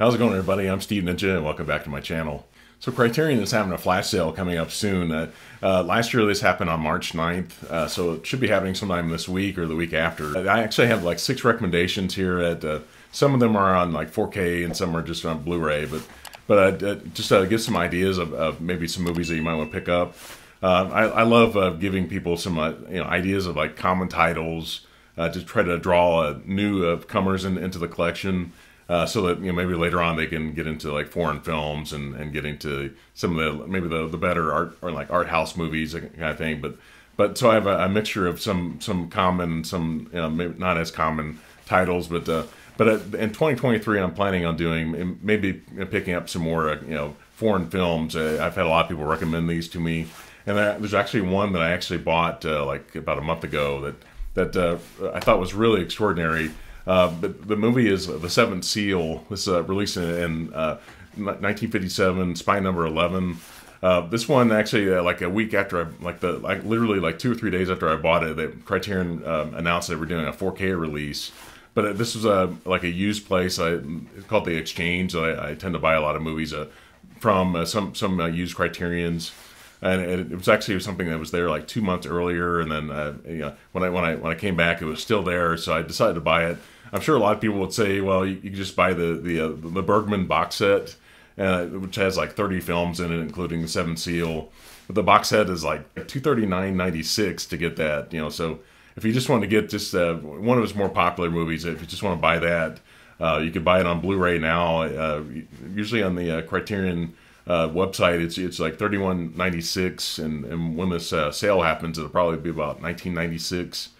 How's it going, everybody? I'm Steve Ninja, and welcome back to my channel. So Criterion is having a flash sale coming up soon. Uh, uh, last year this happened on March 9th, uh, so it should be happening sometime this week or the week after. I actually have like six recommendations here. At uh, Some of them are on like 4K and some are just on Blu-ray, but but uh, just to give some ideas of, of, maybe some movies that you might want to pick up. Uh, I, I, love giving people some you know ideas of like common titles, uh, to try to draw new comers in, into the collection uh, so that you know maybe later on they can get into like foreign films and and get into some of the maybe the the better art or like art house movies kind of thing. But but so I have a, a mixture of some some common, some you know, maybe not as common titles, but. Uh, but uh, in 2023, I'm planning on doing maybe picking up some more, uh, you know, foreign films. Uh, I've had a lot of people recommend these to me, and there's actually one that I actually bought uh, like about a month ago that that uh, I thought was really extraordinary. Uh, the movie is The Seventh Seal. This uh, released in, in 1957, uh, Spy Number 11. Uh, this one actually, uh, like a week after I, like the, like literally like two or three days after I bought it, that Criterion um, announced they were doing a 4K release. But uh, this was a like a used place. I, it's called the Exchange. I, I, tend to buy a lot of movies uh, from some some used Criterion's, and it, it, was actually something that was there like two months earlier. And then you know, when I when I when I came back, it was still there. So I decided to buy it. I'm sure a lot of people would say, well, you, you just buy the the, uh, the Bergman box set, uh, which has like 30 films in it, including The Seven Seal. But the box set is like 239.96 to get that. You know, so if you just want to get just uh, one of his more popular movies, if you just want to buy that, uh, you could buy it on Blu-ray now. Uh, usually on the uh, Criterion website, it's it's like 31.96, and and when this sale happens, it'll probably be about 1996.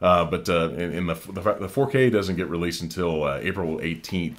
Uh, but uh, and, the, the, 4K doesn't get released until uh, April 18th,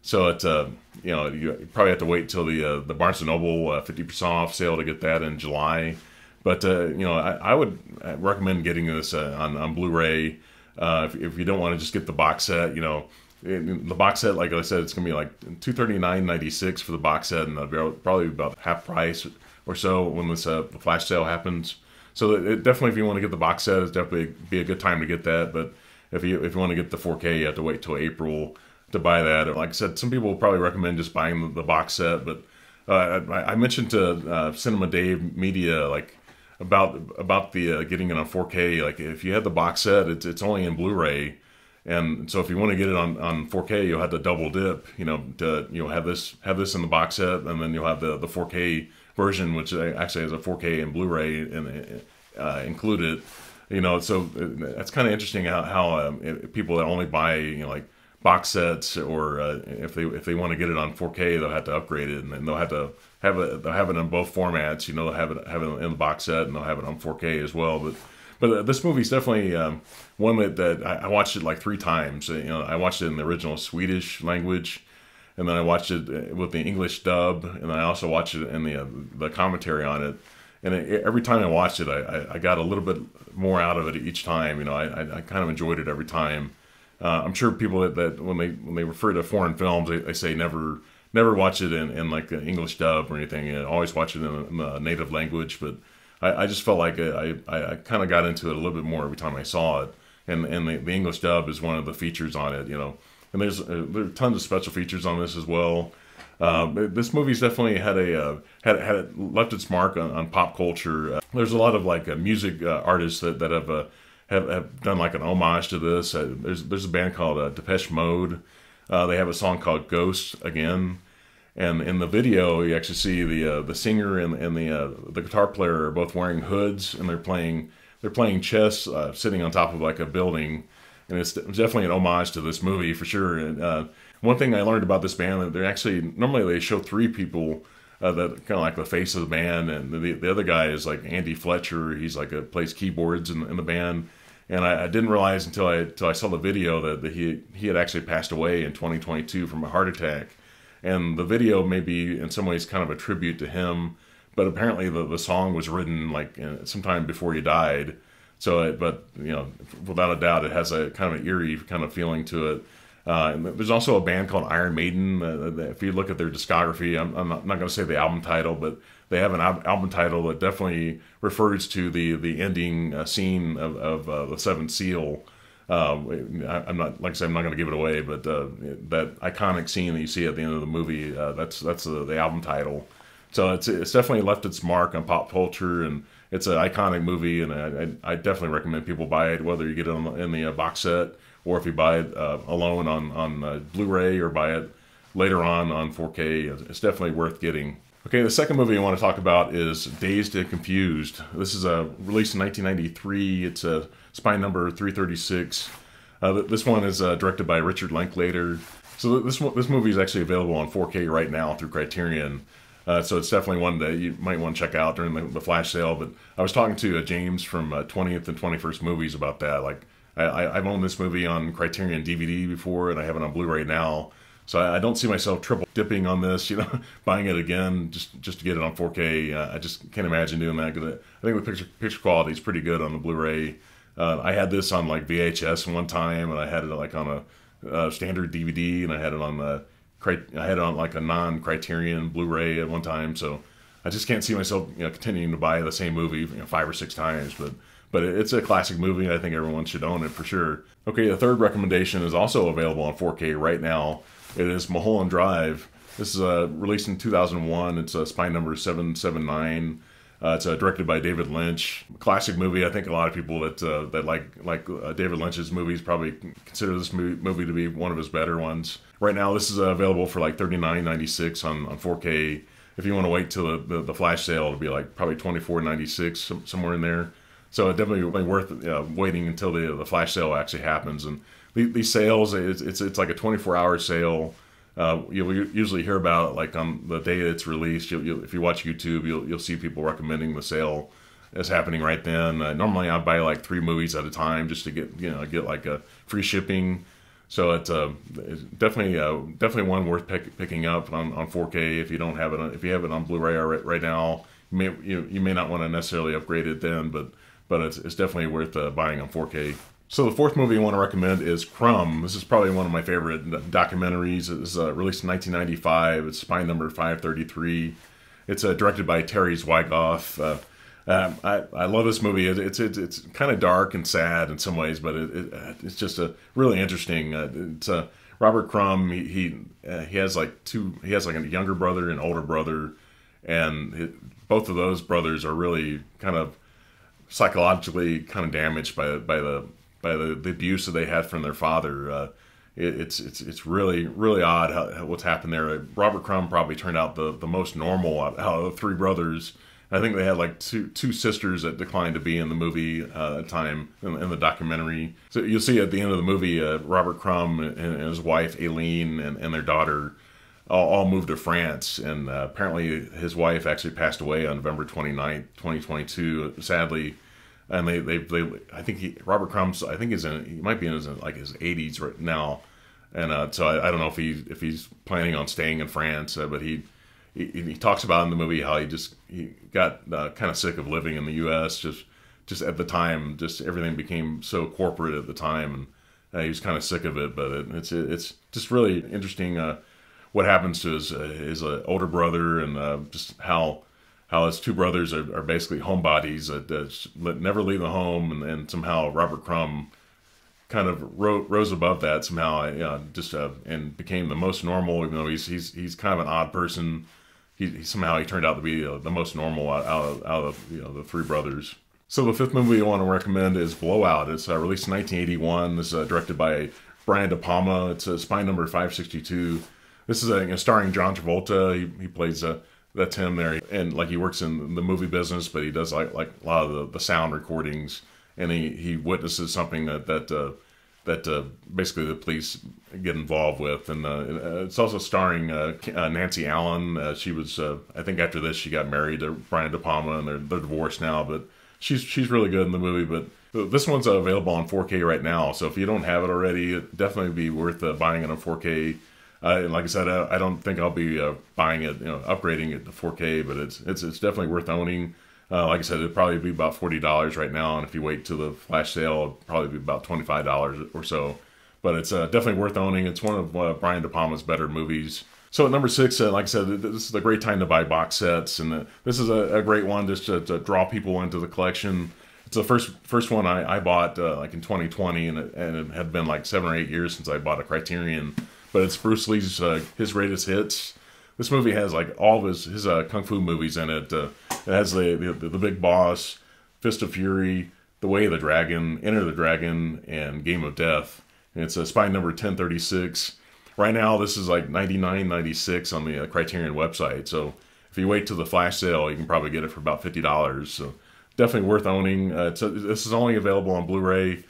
so it uh, you know you probably have to wait until the uh, the Barnes and Noble 50% uh, off sale to get that in July. But you know I, I, would recommend getting this on on Blu-ray if, if, you don't want to just get the box set. You know it, the box set, like I said, it's gonna be like 239.96 for the box set, and that'll be probably about half price or so when this flash sale happens. So it, definitely, if you want to get the box set, it's definitely be a good time to get that. But if you if you want to get the 4K, you have to wait till April to buy that. Like I said, some people will probably recommend just buying the, the box set. But uh, I, I, mentioned to uh, Cinema Dave Media like about about the uh, getting it on 4K. Like if you had the box set, it's it's only in Blu-ray. And so if you want to get it on, on 4K, you'll have to double dip, you know, to, you know, have this, have this in the box set, and then you'll have the, the 4K version, which actually has a 4K and Blu-ray in, uh, included. You know, so uh, that's kind of interesting how, how um, people that only buy you know like box sets or uh, if they if they want to get it on 4K, they'll have to upgrade it and they'll have to have it they'll have it in both formats. You know, they'll have it have it in the box set and they'll have it on 4K as well. But but uh, this movie's definitely um, one that, that I, watched it like three times. You know, I watched it in the original Swedish language and then I watched it with the English dub, and I also watched it in the uh, the commentary on it. And it, every time I watched it, I, I, I, got a little bit more out of it each time. You know, I, I, kind of enjoyed it every time. Uh, I'm sure people that, that when they when they refer to foreign films, they, they say never never watch it in, in like the English dub or anything. You know, always watch it in, the native language. But I, I just felt like I, I, I kind of got into it a little bit more every time I saw it. And and the, the English dub is one of the features on it. You know and there's uh, there are tons of special features on this as well. Uh, this movie's definitely had a uh, had had left its mark on, on pop culture. Uh, there's a lot of like uh, music uh, artists that that have, uh, have, have done like an homage to this. there's there's a band called Depeche Mode. they have a song called Ghost again, and in the video you actually see the the singer and and the the guitar player are both wearing hoods and they're playing they're playing chess sitting on top of like a building and it's definitely an homage to this movie for sure. And uh, one thing I learned about this band that they're actually normally they show three people uh, that kind of like the face of the band, and the the other guy is like Andy Fletcher. He's like a plays keyboards in, in the band. And I, I, didn't realize until I until I saw the video that, that he he had actually passed away in 2022 from a heart attack, and the video may be in some ways kind of a tribute to him. But apparently the, the song was written like sometime before he died, so, but you know, without a doubt, it has a kind of an eerie kind of feeling to it. Uh, there's also a band called Iron Maiden. Uh, if you look at their discography, I'm, I'm not, not going to say the album title, but they have an al- album title that definitely refers to the the ending uh, scene of, of uh, the Seventh Seal. Uh, I, am not like I said, I'm not going to give it away, but uh, that iconic scene that you see at the end of the movie, that's that's the, the album title. So it's it's definitely left its mark on pop culture and it's an iconic movie, and I, I, definitely recommend people buy it, whether you get it in the uh, box set or if you buy it uh, alone on on uh, Blu-ray or buy it later on on 4K. It's definitely worth getting. Okay, the second movie I want to talk about is Dazed and Confused. This is a uh, released in 1993. It's a uh, spy number 336. Uh, this one is directed by Richard Linklater. So this this movie is actually available on 4K right now through Criterion. Uh, so it's definitely one that you might want to check out during the, the flash sale. But I was talking to uh, James from uh, 20th and 21st Movies about that. Like, I, have owned this movie on Criterion DVD before, and I have it on Blu-ray now. So I, I, don't see myself triple dipping on this, you know, buying it again just just to get it on 4K. Uh, I just can't imagine doing that because I think the picture picture quality is pretty good on the Blu-ray. Uh, I had this on like VHS one time, and I had it like on a uh, standard DVD, and I had it on the I had it um, on like a non-Criterion Blu-ray at one time, so I just can't see myself you know, continuing to buy the same movie you know, five or six times. But but it's a classic movie. I think everyone should own it for sure. Okay, the third recommendation is also available on 4K right now. It is Mulholland Drive. This is uh, released in 2001. It's uh, spine number 779. Uh, it's uh, directed by David Lynch. Classic movie. I think a lot of people that uh, that like like uh, David Lynch's movies probably consider this movie to be one of his better ones. Right now, this is available for like thirty nine ninety six on on four K. If you want to wait till the, the, the, flash sale, it'll be like probably twenty four ninety six somewhere in there. So it definitely worth uh, waiting until the the flash sale actually happens. And these sales, it's it's, it's like a twenty four hour sale. Uh, you'll usually hear about it like on um, the day it's released. You'll, you'll, if you watch YouTube, you'll you'll see people recommending the sale is happening right then. Uh, normally, I buy like three movies at a time just to get you know get like a free shipping. So it's, uh, it's definitely uh, definitely one worth pick, picking up on, on 4K if you don't have it on, if you have it on Blu-ray right, right now. You may you, you may not want to necessarily upgrade it then, but but it's, it's definitely worth uh, buying on 4K. So the fourth movie I want to recommend is Crumb. This is probably one of my favorite documentaries. It was uh, released in 1995. It's spine number 533. It's uh, directed by Terry Zweigoff uh, um, I, I love this movie. It, it's it, it's kind of dark and sad in some ways, but it, it uh, it's just a really interesting. Uh, it's uh, Robert Crumb. He he, uh, he, has like two. He has like a younger brother and older brother, and it, both of those brothers are really kind of psychologically kind of damaged by by the by the, the abuse that they had from their father. Uh, it's it's it's really really odd how, what's happened there. Robert Crumb probably turned out the the most normal out, out of the three brothers I think they had like two two sisters that declined to be in the movie uh, at time in, in, the documentary. So you'll see at the end of the movie, uh, Robert Crumb and, and, his wife Aileen and, and their daughter all, all, moved to France, and uh, apparently his wife actually passed away on November 29th, 2022, sadly. And they, they, they I think he, Robert Crumb's, I think he's in, he might be in his, like his 80s right now, and uh, so I, I, don't know if he if he's planning on staying in France, uh, but he he, he talks about in the movie how he just he got uh, kind of sick of living in the U.S. Just just at the time, just everything became so corporate at the time, and uh, he was kind of sick of it. But it, it's it, it's just really interesting uh, what happens to his uh, his uh, older brother and uh, just how how his two brothers are, are basically homebodies that, never leave the home, and, and somehow Robert Crumb kind of rose above that somehow, uh, just uh, and became the most normal. Even though he's he's he's kind of an odd person, he, he somehow he turned out to be uh, the most normal out, out, of, out of you know the three brothers. So the fifth movie I want to recommend is Blowout. It's uh, released in 1981. This is uh, directed by Brian De Palma. It's a uh, spine number 562. This is a, starring John Travolta. He, he plays a uh, that's him there, and like he works in the movie business, but he does like like a lot of the, the sound recordings, and he he witnesses something that that uh, that uh, basically the police get involved with, and uh, uh it's also starring uh, uh Nancy Allen. Uh, she was, I think, after this she got married to Brian De Palma, and they're they're divorced now. But she's she's really good in the movie. But this one's available on 4K right now, so if you don't have it already, it definitely be worth buying it on 4K. and like I said, I, I, don't think I'll be buying it, you know, upgrading it to 4K, but it's it's it's definitely worth owning. Uh, like I said, it'd probably be about forty dollars right now, and if you wait till the flash sale, it'd probably be about twenty five dollars or so. But it's uh, definitely worth owning. It's one of uh, Brian De Palma's better movies. So at number six, uh, like I said, this is a great time to buy box sets, and uh, this is a, a, great one just to, to, draw people into the collection. It's the first first one I, I bought uh, like in 2020, and it, and it had been like seven or eight years since I bought a Criterion. But it's Bruce Lee's his greatest hits. This movie has like all of his his kung fu movies in it it has the, the, the big boss, Fist of Fury, The Way of the Dragon, Enter the Dragon, and Game of Death. And it's a spy number 1036. Right now, this is like 99.96 on the uh, Criterion website. So if you wait till the flash sale, you can probably get it for about fifty dollars. So definitely worth owning. Uh, a, this is only available on Blu-ray.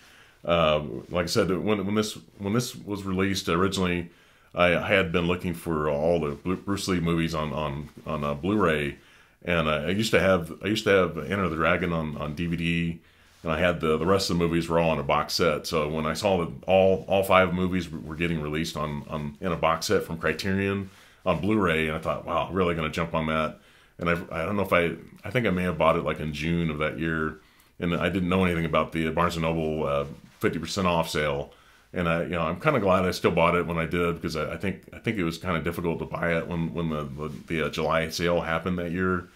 Uh, like I said, when when this when this was released originally, I had been looking for all the Bruce Lee movies on on on uh, Blu-ray, and I, I used to have I used to have Enter the Dragon on, on DVD, and I had the the rest of the movies were all in a box set. So when I saw that all all five movies were getting released on, on in a box set from Criterion on Blu-ray, and I thought, wow, I'm really gonna jump on that. And I I don't know if I I think I may have bought it like in June of that year, and I didn't know anything about the Barnes and Noble uh, 50% off sale and I, you know, I'm kind of glad I still bought it when I did because I, I think I think it was kind of difficult to buy it when when the the, the uh, July sale happened that year.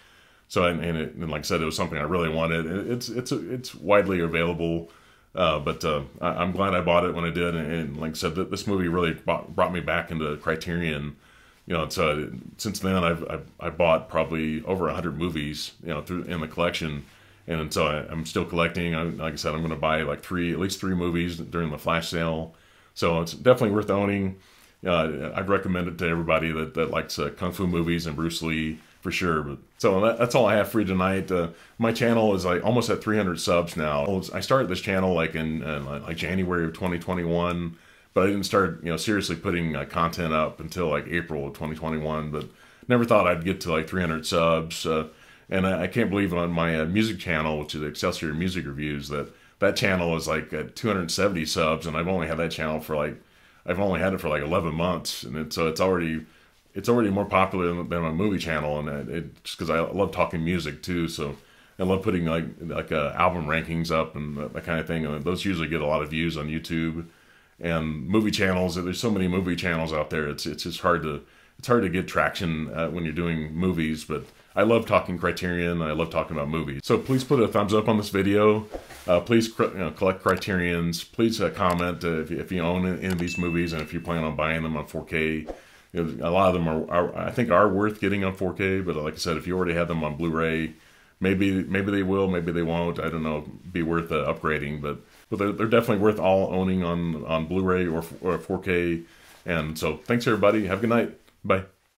So and and, it, and, like I said, it was something I really wanted. It's it's it's widely available, uh, but uh, I, am glad I bought it when I did. And, and like I said, this movie really bought, brought me back into Criterion. You know, so uh, since then I've, i I bought probably over hundred movies. You know, through in the collection and so I, am still collecting. I, like I said, I'm going to buy like three, at least three movies during the flash sale. So it's definitely worth owning. Uh, I'd recommend it to everybody that, that likes uh, kung fu movies and Bruce Lee for sure. But, so that, that's all I have for you tonight. Uh, my channel is like almost at 300 subs now. I started this channel like in, like January of 2021, but I didn't start you know seriously putting uh, content up until like April of 2021. But never thought I'd get to like 300 subs. Uh, and I, I can't believe on my uh, music channel, which is Accessory Music Reviews, that that channel is like at uh, 270 subs, and I've only had that channel for like I've only had it for like 11 months, and it, so it's already it's already more popular than, than my movie channel, and it, just because I love talking music too, so I love putting like like uh, album rankings up and that, that, kind of thing, and those usually get a lot of views on YouTube and movie channels. There's so many movie channels out there; it's it's just hard to it's hard to get traction uh, when you're doing movies, but I love talking Criterion. I love talking about movies. So please put a thumbs up on this video. Uh, please you know, collect Criterion's. Please uh, comment uh, if, if, you own any of these movies and if you plan on buying them on 4K. You know, a lot of them are, are, I think, are worth getting on 4K. But like I said, if you already have them on Blu-ray, maybe maybe they will, maybe they won't. I don't know. Be worth uh, upgrading, but but they're, they're definitely worth all owning on on Blu-ray or or 4K. And so thanks everybody. Have a good night. Bye.